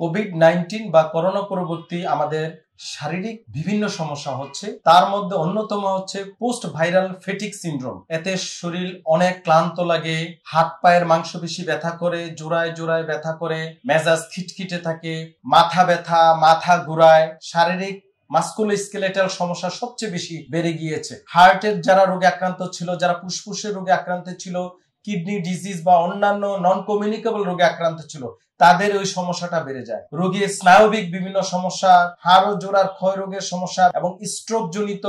Covid nineteen বা corona পরবর্তী আমাদের শারীরিক বিভিন্ন সমস্যা হচ্ছে তার মধ্যে অন্যতম হচ্ছে পোস্ট ভাইরাল ফেটিক সিন্ড্রোম এতে শরীর অনেক ক্লান্ত লাগে হাত পায়ের মাংসপেশি ব্যথা করে জোড়ায় জোড়ায় ব্যথা করে মেজাজ খিটখিটে থাকে মাথা ব্যথা মাথা ঘুরায় শারীরিক স্কেলেটাল সমস্যা সবচেয়ে বেশি বেড়ে গিয়েছে হার্টের যারা রোগে আক্রান্ত ছিল যারা ফুসফুসের রোগে আক্রান্ত ছিল কিডনি ডিজিজ বা অন্যান্য নন কমিউনিকেবল রোগে আক্রান্ত ছিল তাদের ওই সমস্যাটা বেড়ে যায় রোগীর স্নায়বিক বিভিন্ন সমস্যা হাড় ও জোড়ার ক্ষয় রোগের সমস্যা এবং স্ট্রোক জনিত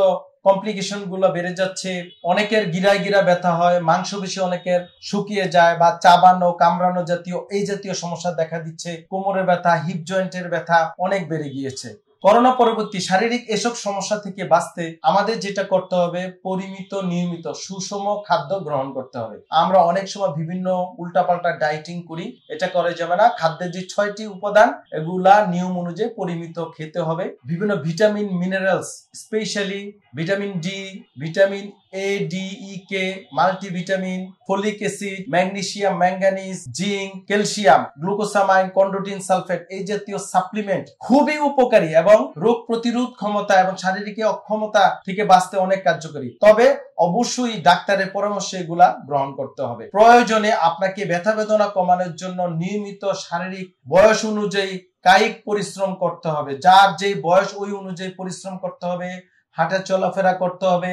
কমপ্লিকেশন গুলো বেড়ে যাচ্ছে অনেকের গিরায় গিরা ব্যথা হয় বেশি অনেকের শুকিয়ে যায় বা চাবানো কামড়ানো জাতীয় এই জাতীয় সমস্যা দেখা দিচ্ছে কোমরের ব্যথা হিপ জয়েন্টের ব্যথা অনেক বেড়ে গিয়েছে করোনা পরবর্তী শারীরিক এসব সমস্যা থেকে বাঁচতে আমাদের যেটা করতে হবে পরিমিত নিয়মিত সুষম খাদ্য গ্রহণ করতে হবে আমরা অনেক সময় বিভিন্ন উল্টাপাল্টা ডায়েটিং করি এটা করে যাবে না খাদ্যের যে ছয়টি উপাদান এগুলা নিয়ম অনুযায়ী পরিমিত খেতে হবে বিভিন্ন vitamin minerals specially vitamin D vitamin A D E K multivitamin folic acid magnesium manganese zinc calcium glucosamine chondroitin sulphate এই জাতীয় সাপ্লিমেন্ট খুবই উপকারী এবং এবং রোগ প্রতিরোধ ক্ষমতা এবং শারীরিক অক্ষমতা থেকে বাঁচতে অনেক কার্যকরী তবে অবশ্যই ডাক্তারের পরামর্শ এগুলা গ্রহণ করতে হবে প্রয়োজনে আপনাকে ব্যথা বেদনা কমানোর জন্য নিয়মিত শারীরিক বয়স অনুযায়ী কায়িক পরিশ্রম করতে হবে যার যে বয়স ওই অনুযায়ী পরিশ্রম করতে হবে হাঁটা চলাফেরা করতে হবে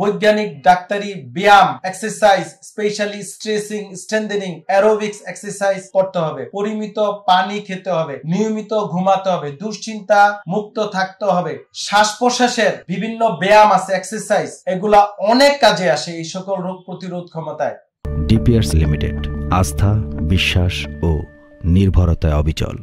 বৈজ্ঞানিক ডাক্তারি ব্যায়াম exercise specially stressing strengthening aerobics exercise করতে হবে পরিমিত পানি খেতে হবে নিয়মিত ঘুমাতে হবে দুশ্চিন্তা মুক্ত থাকতে হবে শ্বাস প্রশ্বাসের বিভিন্ন ব্যায়াম আছে এক্সারসাইজ এগুলা অনেক কাজে আসে এই সকল রোগ প্রতিরোধ ক্ষমতায় ডিপিআরস লিমিটেড আস্থা বিশ্বাস ও নির্ভরতায় অবিচল